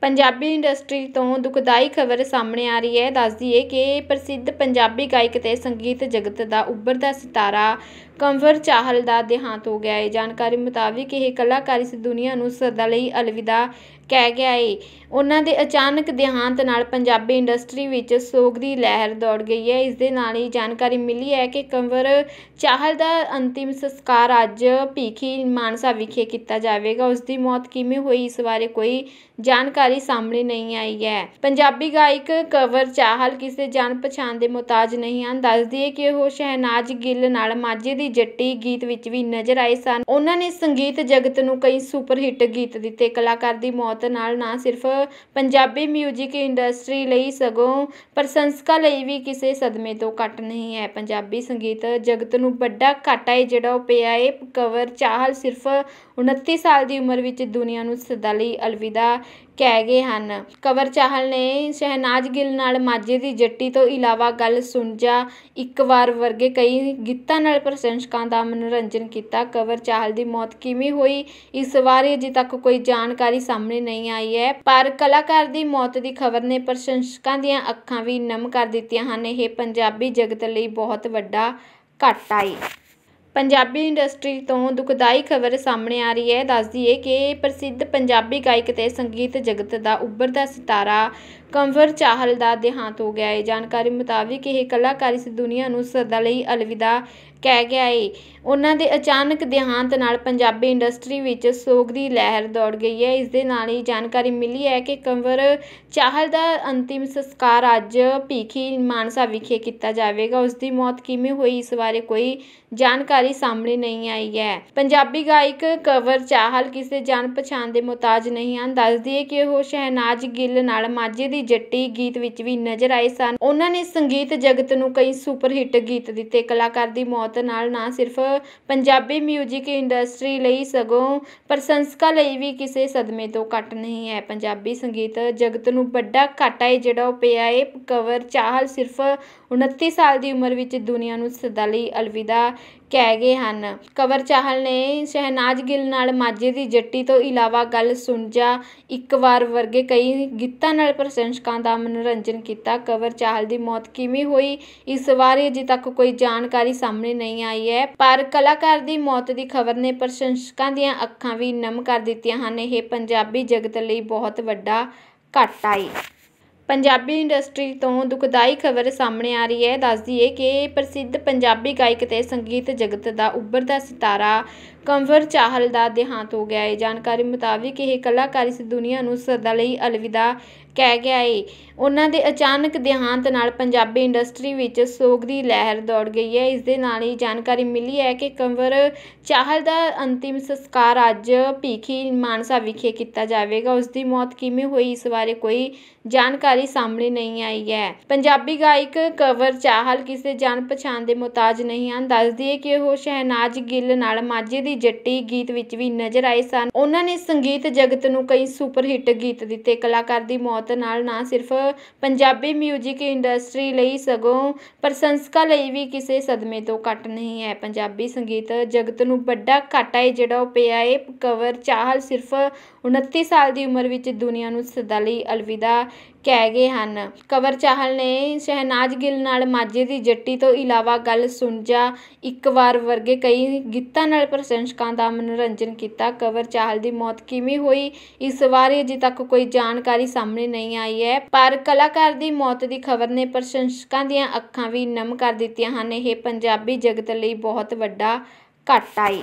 Punjabi industry ਤੋਂ ਦੁਖਦਾਈ ਖਬਰ ਸਾਹਮਣੇ ਆ ਰਹੀ ਹੈ ਦੱਸਦੀ ਹੈ ਕਿ ਪ੍ਰਸਿੱਧ ਪੰਜਾਬੀ ਗਾਇਕ ਤੇ ਸੰਗੀਤ ਜਗਤ ਦਾ ਉੱਭਰਦਾ ਸਿਤਾਰਾ ਕੰਵਰ ਚਾਹਲ ਦਾ ਦੇਹਾਂਤ ਹੋ ਗਿਆ ਹੈ ਜਾਣਕਾਰੀ ਮੁਤਾਬਿਕ ਇਹ ਕਲਾਕਾਰ ਇਸ ਦੁਨੀਆ ਨੂੰ ਸਦਾ ਲਈ ਅਲਵਿਦਾ ਕਹਿ ਗਿਆ ਏ ਉਹਨਾਂ ਦੇ ਅਚਾਨਕ ਦੇਹਾਂਤ ਨਾਲ ਪੰਜਾਬੀ ਇੰਡਸਟਰੀ ਵਿੱਚ ਸੋਗ ਦੀ ਲਹਿਰ ਦੌੜ ਗਈ ਹੈ ਇਸ ਦੇ ਨਾਲ ਹੀ ਜਾਣਕਾਰੀ ਮਿਲੀ ਹੈ ਕਿ ਕੰਵਰ ਚਾਹਲ ਦਾ ਅੰਤਿਮ ਸੰਸਕਾਰ ਅੱਜ ਭੀਖੀ ਮਾਨਸਾ ਵਿਖੇ ਕੀਤਾ ਜਾਵੇਗਾ ਉਸ ਦੀ ਮੌਤ ਕਿਵੇਂ ਹੋਈ ਇਸ ਬਾਰੇ ਕੋਈ ਜਾਣਕਾਰੀ ਸਾਹਮਣੇ ਨਹੀਂ ਆਈ ਹੈ ਪੰਜਾਬੀ ਗਾਇਕ ਕੰਵਰ ਚਾਹਲ ਕਿਸੇ ਜਾਣ ਪਛਾਣ ਦੇ ਮੁਤਾਜ ਨਹੀਂ ਹਨ ਦੱਸ ਦਈਏ ਕਿ ਉਹ ਸ਼ਹਿਨਾਜ਼ ਗਿੱਲ ਨਾਲ ਮਾਝੇ ਦੀ ਜੱਟੀ ਗੀਤ ਵਿੱਚ ਵੀ ਨਜ਼ਰ ਆਏ ਸਨ ਉਹਨਾਂ ਨੇ ਸੰਗੀਤ ਜਗਤ ਨੂੰ ਕਈ ਸੁਪਰ ਹਿੱਟ ਗੀਤ ਦਿੱਤੇ ਕਲਾਕਾਰ ਦੀ ਮੌਤ ਮੌਤ ਨਾਲ ਨਾ ਸਿਰਫ ਪੰਜਾਬੀ 뮤직 ਇੰਡਸਟਰੀ ਲਈ ਸਗੋਂ ਪ੍ਰਸ਼ੰਸਕਾਂ ਲਈ ਵੀ ਕਿਸੇ ਸਦਮੇ ਤੋਂ ਕੱਟ ਨਹੀਂ ਹੈ ਪੰਜਾਬੀ ਸੰਗੀਤ ਜਗਤ ਨੂੰ ਵੱਡਾ ਘਾਟਾ ਹੈ ਜਿਹੜਾ ਉਹ ਪਿਆ ਹੈ ਕਵਰ ਚਾਹਲ ਸਿਰਫ 29 ਸਾਲ ਦੀ ਉਮਰ ਵਿੱਚ ਦੁਨੀਆ ਨੂੰ ਸਦਾ ਲਈ ਅਲਵਿਦਾ ਕਹਿ ਗਏ ਹਨ ਕਵਰ ਚਾਹਲ ਨੇ ਸ਼ਹਿਨਾਜ਼ ਗਿੱਲ ਨਾਲ ਮਾਝੇ ਦੀ ਜੱਟੀ ਤੋਂ ਇਲਾਵਾ ਗੱਲ ਸੁਣਜਾ ਇੱਕ ਵਾਰ ਵਰਗੇ ਕਈ ਗੀਤਾਂ ਨਾਲ ਪ੍ਰਸ਼ੰਸਕਾਂ ਦਾ ਮਨੋਰੰਜਨ ਕੀਤਾ ਕਵਰ ਚਾਹਲ ਦੀ ਮੌਤ ਕਿਵੇਂ ਹੋਈ ਇਸ ਬਾਰੇ ਅਜੇ ਤੱਕ ਕੋਈ ਜਾਣਕਾਰੀ ਸਾਹਮਣੇ ਨਹੀਂ ਆਈ ਹੈ ਪਰ ਕਲਾਕਾਰ ਦੀ ਮੌਤ ਦੀ ਖਬਰ ਨੇ ਪ੍ਰਸ਼ੰਸਕਾਂ ਦੀਆਂ ਅੱਖਾਂ ਵੀ ਨਮ ਕਰ ਦਿੱਤੀਆਂ ਹਨ ਇਹ ਪੰਜਾਬੀ ਜਗਤ ਲਈ ਬਹੁਤ ਵੱਡਾ ਘਾਟਾ ਪੰਜਾਬੀ ਇੰਡਸਟਰੀ ਤੋਂ ਦੁਖਦਾਈ ਖਬਰ ਸਾਹਮਣੇ ਆ ਰਹੀ ਹੈ ਦੱਸਦੀ ਹੈ ਕਿ ਪ੍ਰਸਿੱਧ ਪੰਜਾਬੀ ਗਾਇਕ ਤੇ ਸੰਗੀਤ ਜਗਤ ਦਾ ਉੱਭਰਦਾ ਸਿਤਾਰਾ ਕੰਵਰ ਚਾਹਲ ਦਾ ਦੇਹਾਂਤ ਹੋ ਗਿਆ ਹੈ ਜਾਣਕਾਰੀ ਮੁਤਾਬਿਕ ਇਹ ਕਲਾਕਾਰ ਇਸ ਦੁਨੀਆ ਨੂੰ ਸਦਾ ਲਈ ਅਲਵਿਦਾ ਕਹਿ ਗਿਆ ਏ ਉਹਨਾਂ ਦੇ ਅਚਾਨਕ ਦੇਹਾਂਤ ਨਾਲ ਪੰਜਾਬੀ ਇੰਡਸਟਰੀ ਵਿੱਚ ਸੋਗ ਦੀ ਲਹਿਰ ਦੌੜ ਗਈ ਹੈ ਇਸ ਦੇ ਨਾਲ ਹੀ ਜਾਣਕਾਰੀ ਮਿਲੀ ਹੈ ਕਿ ਕੰਵਰ ਚਾਹਲ ਦਾ ਅੰਤਿਮ ਸੰਸਕਾਰ ਅੱਜ ਭੀਖੀ ਮਾਨਸਾ ਵਿਖੇ ਕੀਤਾ ਜਾਵੇਗਾ ਉਸ ਦੀ ਮੌਤ ਕਿਵੇਂ ਹੋਈ ਇਸ ਬਾਰੇ ਕੋਈ ਜਾਣਕਾਰੀ ਸਾਹਮਣੇ ਨਹੀਂ ਆਈ ਹੈ ਪੰਜਾਬੀ ਗਾਇਕ ਕੰਵਰ ਚਾਹਲ ਕਿਸੇ ਜਾਣ ਪਛਾਣ ਦੇ ਮੁਤਾਜ ਨਹੀਂ ਹਨ ਦੱਸ ਦਈਏ ਕਿ ਉਹ ਸ਼ਹਿਨਾਜ਼ ਗਿੱਲ ਨਾਲ ਮਾਝੇ ਦੀ ਜੱਟੀ ਗੀਤ ਵਿੱਚ ਵੀ ਨਜ਼ਰ ਆਏ ਸਨ ਉਹਨਾਂ ਨੇ ਸੰਗੀਤ ਜਗਤ ਨੂੰ ਕਈ ਸੁਪਰ ਹਿੱਟ ਗੀਤ ਦਿੱਤੇ ਕਲਾਕਾਰ ਦੀ ਮੌਤ ਮੌਤ ਨਾਲ ਨਾ ਸਿਰਫ ਪੰਜਾਬੀ 뮤직 ਇੰਡਸਟਰੀ ਲਈ ਸਗੋਂ ਪ੍ਰਸ਼ੰਸਕਾਂ ਲਈ ਵੀ ਕਿਸੇ ਸਦਮੇ ਤੋਂ ਘੱਟ ਨਹੀਂ ਹੈ ਪੰਜਾਬੀ ਸੰਗੀਤ ਜਗਤ ਨੂੰ ਵੱਡਾ ਘਾਟਾ ਹੈ ਜਿਹੜਾ ਉਹ ਪਿਆ ਹੈ ਕਵਰ ਚਾਹਲ ਸਿਰਫ 29 ਸਾਲ ਦੀ ਉਮਰ ਵਿੱਚ ਦੁਨੀਆ ਨੂੰ ਸਦਾ ਲਈ ਅਲਵਿਦਾ ਕਹਿ ਗਏ ਹਨ ਕਵਰ ਚਾਹਲ ਨੇ ਸ਼ਹਿਨਾਜ਼ ਗਿੱਲ ਨਾਲ ਮਾਜੇ ਦੀ ਜੱਟੀ ਤੋਂ ਇਲਾਵਾ ਗੱਲ ਸੁਣ ਜਾ ਇੱਕ ਵਾਰ ਵਰਗੇ ਕਈ ਗੀਤਾਂ ਨਾਲ ਪ੍ਰਸ਼ੰਸਕਾਂ ਦਾ ਮਨੋਰੰਜਨ ਕੀਤਾ ਕਵਰ ਚਾਹਲ ਦੀ ਮੌਤ ਕਿਵੇਂ ਹੋਈ ਇਸ ਵਾਰ ਅਜੇ ਤੱਕ ਕੋਈ ਜਾਣਕਾਰੀ ਸਾਹਮਣੇ ਨਹੀਂ ਆਈ ਹੈ ਪਰ ਕਲਾਕਾਰ ਦੀ ਮੌਤ ਦੀ ਖਬਰ ਨੇ ਪ੍ਰਸ਼ੰਸਕਾਂ ਦੀਆਂ ਅੱਖਾਂ ਵੀ ਨਮ ਕਰ ਦਿੱਤੀਆਂ ਹਨ ਇਹ ਪੰਜਾਬੀ ਜਗਤ ਲਈ ਬਹੁਤ ਵੱਡਾ ਘਟਾਈ ਹੈ ਪੰਜਾਬੀ ਇੰਡਸਟਰੀ ਤੋਂ ਦੁਖਦਾਈ ਖਬਰ ਸਾਹਮਣੇ ਆ ਰਹੀ ਹੈ ਦੱਸਦੀ ਹੈ ਕਿ ਪ੍ਰਸਿੱਧ ਪੰਜਾਬੀ ਗਾਇਕ ਤੇ ਸੰਗੀਤ ਜਗਤ ਦਾ ਉੱਭਰਦਾ ਸਿਤਾਰਾ ਕੰਵਰ ਚਾਹਲ ਦਾ ਦੇਹਾਂਤ ਹੋ ਗਿਆ ਹੈ ਜਾਣਕਾਰੀ ਮੁਤਾਬਿਕ ਇਹ ਕਲਾਕਾਰ ਇਸ ਦੁਨੀਆ ਨੂੰ ਸਦਾ ਲਈ ਅਲਵਿਦਾ ਕਹਿ ਗਿਆ ਹੈ ਉਹਨਾਂ ਦੇ ਅਚਾਨਕ ਦੇਹਾਂਤ ਨਾਲ ਪੰਜਾਬੀ ਇੰਡਸਟਰੀ ਵਿੱਚ ਸੋਗ ਦੀ ਲਹਿਰ ਦੌੜ ਗਈ ਹੈ ਇਸ ਦੇ ਨਾਲ ਹੀ ਜਾਣਕਾਰੀ ਮਿਲੀ ਹੈ ਕਿ ਕੰਵਰ ਚਾਹਲ ਦਾ ਅੰਤਿਮ ਸੰਸਕਾਰ ਅੱਜ ਭੀਖੀ ਮਾਨਸਾ ਵਿਖੇ ਕੀਤਾ ਜਾਵੇਗਾ ਉਸ ਦੀ ਮੌਤ ਕਿਵੇਂ ਹੋਈ ਇਸ ਬਾਰੇ ਕੋਈ ਜਾਣਕਾਰੀ ਜਾਣਕਾਰੀ ਸਾਹਮਣੇ ਨਹੀਂ ਆਈ ਹੈ ਪੰਜਾਬੀ ਗਾਇਕ ਕਵਰ ਚਾਹਲ ਕਿਸੇ ਜਾਣ ਪਛਾਣ ਦੇ ਮੁਤਾਜ ਨਹੀਂ ਹਨ ਦੱਸ ਦਈਏ ਕਿ ਉਹ ਸ਼ਹਿਨਾਜ਼ ਗਿੱਲ ਨਾਲ ਮਾਝੇ ਦੀ ਜੱਟੀ ਗੀਤ ਵਿੱਚ ਵੀ ਨਜ਼ਰ ਆਏ ਸਨ ਉਹਨਾਂ ਨੇ ਸੰਗੀਤ ਜਗਤ ਨੂੰ ਕਈ ਸੁਪਰ ਹਿੱਟ ਗੀਤ ਦਿੱਤੇ ਕਲਾਕਾਰ ਦੀ ਮੌਤ ਨਾਲ ਨਾ ਸਿਰਫ ਪੰਜਾਬੀ 뮤직 ਇੰਡਸਟਰੀ ਲਈ ਸਗੋਂ ਪ੍ਰਸ਼ੰਸਕਾਂ ਲਈ ਵੀ ਕਿਸੇ ਸਦਮੇ ਤੋਂ ਘੱਟ ਨਹੀਂ ਹੈ ਪੰਜਾਬੀ ਸੰਗੀਤ ਜਗਤ ਨੂੰ ਵੱਡਾ ਘਾਟਾ ਹੈ ਜਿਹੜਾ ਉਹ ਪਿਆ ਹੈ ਕਵਰ ਚਾਹਲ ਸਿਰਫ 29 ਸਾਲ ਦੀ ਉਮਰ ਵਿੱਚ ਦੁਨੀਆ ਨੂੰ ਸਦਾ ਲਈ ਅਲਵਿਦਾ ਕਹਿ ਗਏ ਹਨ ਕਵਰ ਚਾਹਲ ਨੇ ਸ਼ਹਿਨਾਜ਼ ਗਿੱਲ ਨਾਲ ਮਾਝੇ ਦੀ ਜੱਟੀ ਤੋਂ ਇਲਾਵਾ ਗੱਲ ਸੁਣ ਜਾ ਇੱਕ ਵਾਰ ਵਰਗੇ ਕਈ ਗੀਤਾਂ ਨਾਲ ਪ੍ਰਸ਼ੰਸਕਾਂ ਦਾ ਮਨੋਰੰਜਨ ਕੀਤਾ ਕਵਰ ਚਾਹਲ ਦੀ ਮੌਤ ਕਿਵੇਂ ਹੋਈ ਇਸ ਬਾਰੇ ਅਜੇ ਤੱਕ ਕੋਈ ਜਾਣਕਾਰੀ ਸਾਹਮਣੇ ਨਹੀਂ ਆਈ ਹੈ ਪਰ ਕਲਾਕਾਰ ਦੀ ਮੌਤ ਦੀ ਖਬਰ ਨੇ ਪ੍ਰਸ਼ੰਸਕਾਂ ਦੀਆਂ ਅੱਖਾਂ ਵੀ ਨਮ ਕਰ ਦਿੱਤੀਆਂ ਹਨ ਇਹ ਪੰਜਾਬੀ ਜਗਤ ਲਈ ਬਹੁਤ ਵੱਡਾ ਘਟਾਈ